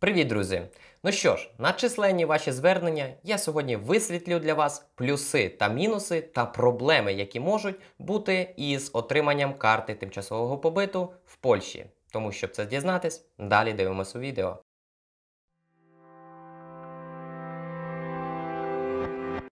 Привіт, друзі! Ну що ж, на численні ваші звернення я сьогодні висвітлю для вас плюси та мінуси та проблеми, які можуть бути із отриманням карти тимчасового побиту в Польщі. Тому, щоб це дізнатись, далі дивимося відео.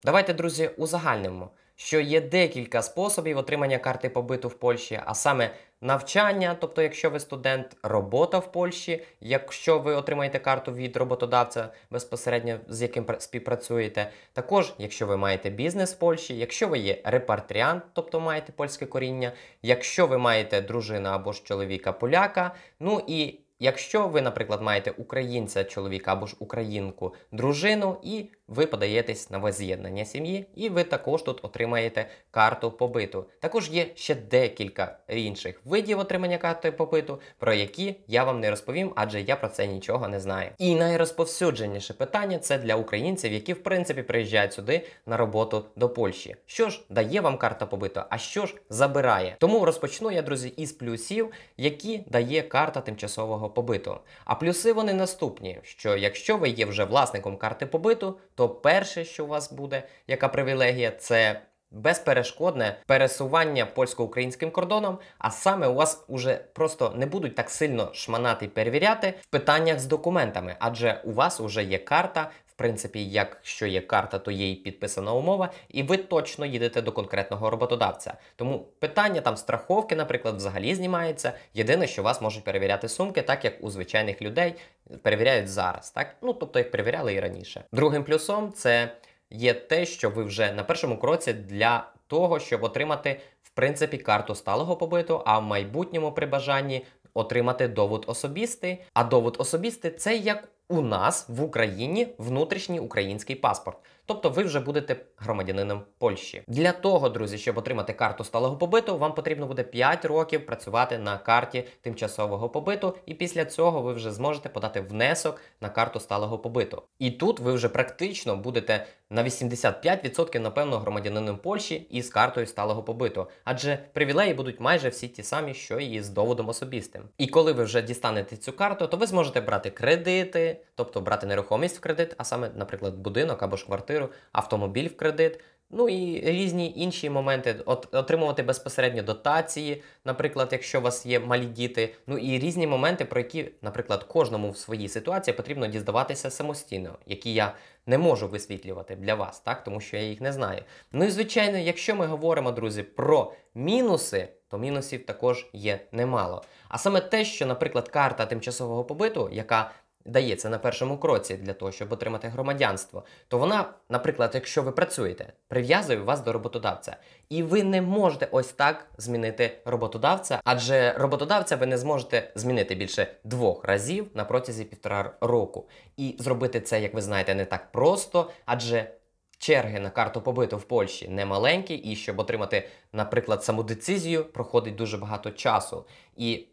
Давайте, друзі, узагальнимо що є декілька способів отримання карти побиту в Польщі, а саме навчання, тобто, якщо ви студент, робота в Польщі, якщо ви отримаєте карту від роботодавця безпосередньо з яким співпрацюєте, також якщо ви маєте бізнес в Польщі, якщо ви є репартріант, тобто маєте польське коріння, якщо ви маєте дружина або ж чоловіка поляка, ну і Якщо ви, наприклад, маєте українця чоловіка або ж українку дружину, і ви подаєтесь на воз'єднання сім'ї, і ви також тут отримаєте карту побиту. Також є ще декілька інших видів отримання карти побиту, про які я вам не розповім, адже я про це нічого не знаю. І найрозповсюдженіше питання це для українців, які в принципі приїжджають сюди на роботу до Польщі. Що ж дає вам карта побиту, а що ж забирає? Тому розпочну я, друзі, із плюсів, які дає карта тимчасового власного побиту. А плюси вони наступні: що якщо ви є вже власником карти побиту, то перше, що у вас буде, яка привілегія, це безперешкодне пересування польсько-українським кордоном, а саме у вас уже просто не будуть так сильно шманати і перевіряти в питаннях з документами, адже у вас уже є карта. В принципі, якщо є карта, то є і підписана умова, і ви точно їдете до конкретного роботодавця. Тому питання там страховки, наприклад, взагалі знімається. Єдине, що вас можуть перевіряти сумки, так як у звичайних людей перевіряють зараз, так ну тобто, як перевіряли і раніше. Другим плюсом це є те, що ви вже на першому кроці для того, щоб отримати в принципі карту сталого побиту, а в майбутньому при бажанні отримати довод особистий. А довод особистий це як у нас в Україні внутрішній український паспорт. Тобто ви вже будете громадянином Польщі. Для того, друзі, щоб отримати карту сталого побиту, вам потрібно буде 5 років працювати на карті тимчасового побиту, і після цього ви вже зможете подати внесок на карту сталого побиту. І тут ви вже практично будете на 85% напевно громадянином Польщі із картою сталого побиту, адже привілеї будуть майже всі ті самі, що і з доводом особистим. І коли ви вже дістанете цю карту, то ви зможете брати кредити тобто брати нерухомість в кредит, а саме, наприклад, будинок або ж квартиру, автомобіль в кредит. Ну і різні інші моменти, От, отримувати безпосередньо дотації, наприклад, якщо у вас є малі діти, ну і різні моменти, про які, наприклад, кожному в своїй ситуації потрібно діздаватися самостійно, які я не можу висвітлювати для вас, так тому що я їх не знаю. Ну і звичайно, якщо ми говоримо, друзі, про мінуси, то мінусів також є немало. А саме те, що, наприклад, карта тимчасового побиту, яка дається на першому кроці для того, щоб отримати громадянство, то вона, наприклад, якщо ви працюєте, прив'язує вас до роботодавця, і ви не можете ось так змінити роботодавця, адже роботодавця ви не зможете змінити більше двох разів на протязі півтора року. І зробити це, як ви знаєте, не так просто, адже. Черги на карту побиту в Польщі не маленькі, і щоб отримати, наприклад, саму децизію, проходить дуже багато часу. І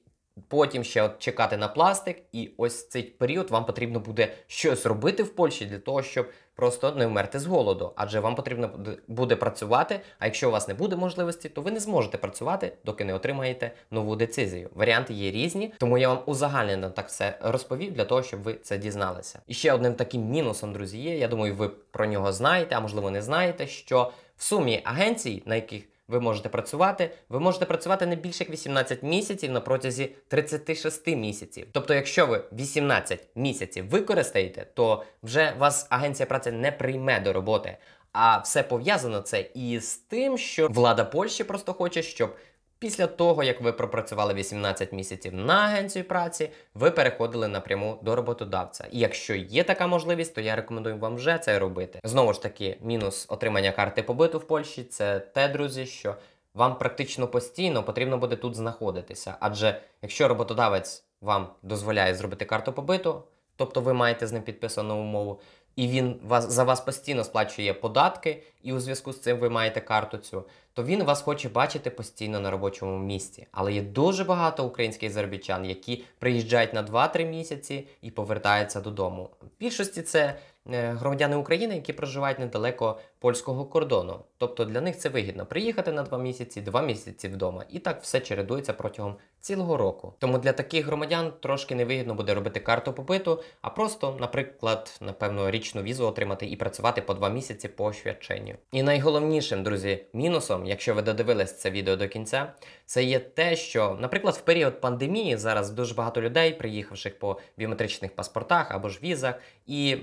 Потім ще от чекати на пластик, і ось цей період вам потрібно буде щось робити в Польщі для того, щоб просто не вмерти з голоду. Адже вам потрібно буде працювати. А якщо у вас не буде можливості, то ви не зможете працювати, доки не отримаєте нову децизію. Варіанти є різні, тому я вам узагальнено так все розповів для того, щоб ви це дізналися. І ще одним таким мінусом, друзі, є. Я думаю, ви про нього знаєте, а можливо не знаєте, що в сумі агенцій, на яких ви можете працювати. Ви можете працювати не більше як 18 місяців на протязі 36 місяців. Тобто, якщо ви 18 місяців використаєте, то вже вас агенція праці не прийме до роботи. А все пов'язано це і з тим, що влада Польщі просто хоче, щоб Після того, як ви пропрацювали 18 місяців на агенцію праці, ви переходили напряму до роботодавця. І якщо є така можливість, то я рекомендую вам вже це робити. Знову ж таки, мінус отримання карти побиту в Польщі це те, друзі, що вам практично постійно потрібно буде тут знаходитися. Адже якщо роботодавець вам дозволяє зробити карту побиту, тобто ви маєте з ним підписану умову, і він вас за вас постійно сплачує податки, і у зв'язку з цим ви маєте карту цю то він вас хоче бачити постійно на робочому місці. Але є дуже багато українських заробітчан, які приїжджають на 2-3 місяці і повертаються додому. В більшості це е, громадяни України, які проживають недалеко польського кордону. Тобто для них це вигідно приїхати на 2 місяці, 2 місяці вдома. І так все чередується протягом цілого року. Тому для таких громадян трошки невигідно буде робити карту побиту, а просто, наприклад, напевно, річну візу отримати і працювати по 2 місяці по освяченню. І найголовнішим, друзі, мінусом якщо ви додивились це відео до кінця, це є те, що, наприклад, в період пандемії зараз дуже багато людей, приїхавших по біометричних паспортах або ж візах, і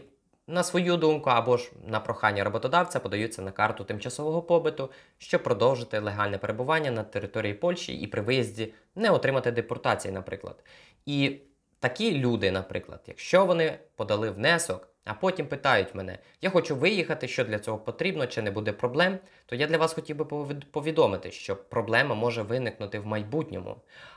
на свою думку або ж на прохання роботодавця подаються на карту тимчасового побиту, щоб продовжити легальне перебування на території Польщі і при виїзді не отримати депортації, наприклад. І такі люди, наприклад, якщо вони подали внесок. А потім питають мене, я хочу виїхати, що для цього потрібно, чи не буде проблем, то я для вас хотів би повідомити, що проблема може виникнути в майбутньому.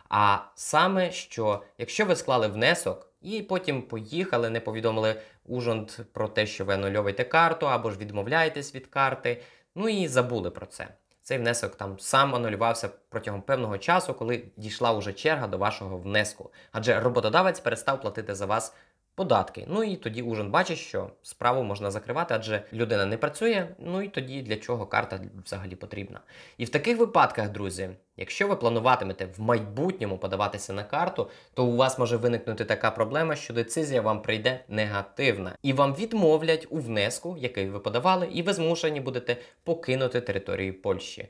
А саме, що якщо ви склали внесок і потім поїхали, не повідомили Ужонд про те, що ви анульовуєте карту або ж відмовляєтесь від карти, ну і забули про це. Цей внесок там сам анулювався протягом певного часу, коли дійшла уже черга до вашого внеску, адже роботодавець перестав платити за вас податки. Ну і тоді Ужин бачить, що справу можна закривати, адже людина не працює. Ну і тоді для чого карта взагалі потрібна. І в таких випадках, друзі, якщо ви плануватимете в майбутньому подаватися на карту, то у вас може виникнути така проблема, що децизія вам прийде негативна, і вам відмовлять у внеску, який ви подавали, і ви змушені будете покинути територію Польщі.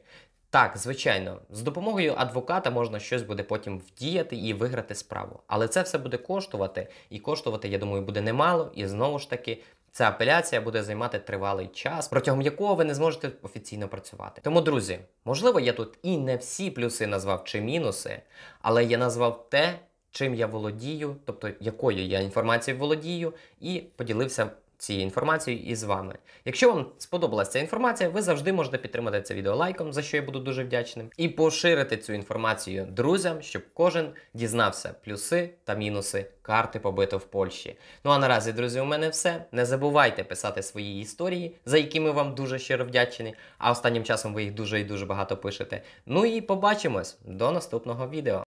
Так, звичайно, з допомогою адвоката можна щось буде потім вдіяти і виграти справу. Але це все буде коштувати, і коштувати, я думаю, буде немало. І знову ж таки, ця апеляція буде займати тривалий час, протягом якого ви не зможете офіційно працювати. Тому, друзі, можливо, я тут і не всі плюси назвав чи мінуси, але я назвав те, чим я володію, тобто якою я інформацією володію, і поділився цією інформацією і з вами. Якщо вам сподобалася ця інформація, ви завжди можете підтримати це відео лайком, за що я буду дуже вдячним, і поширити цю інформацію друзям, щоб кожен дізнався плюси та мінуси карти побито в Польщі. Ну а наразі, друзі, у мене все. Не забувайте писати свої історії, за які ми вам дуже щиро вдячні. А останнім часом ви їх дуже і дуже багато пишете. Ну і побачимось до наступного відео.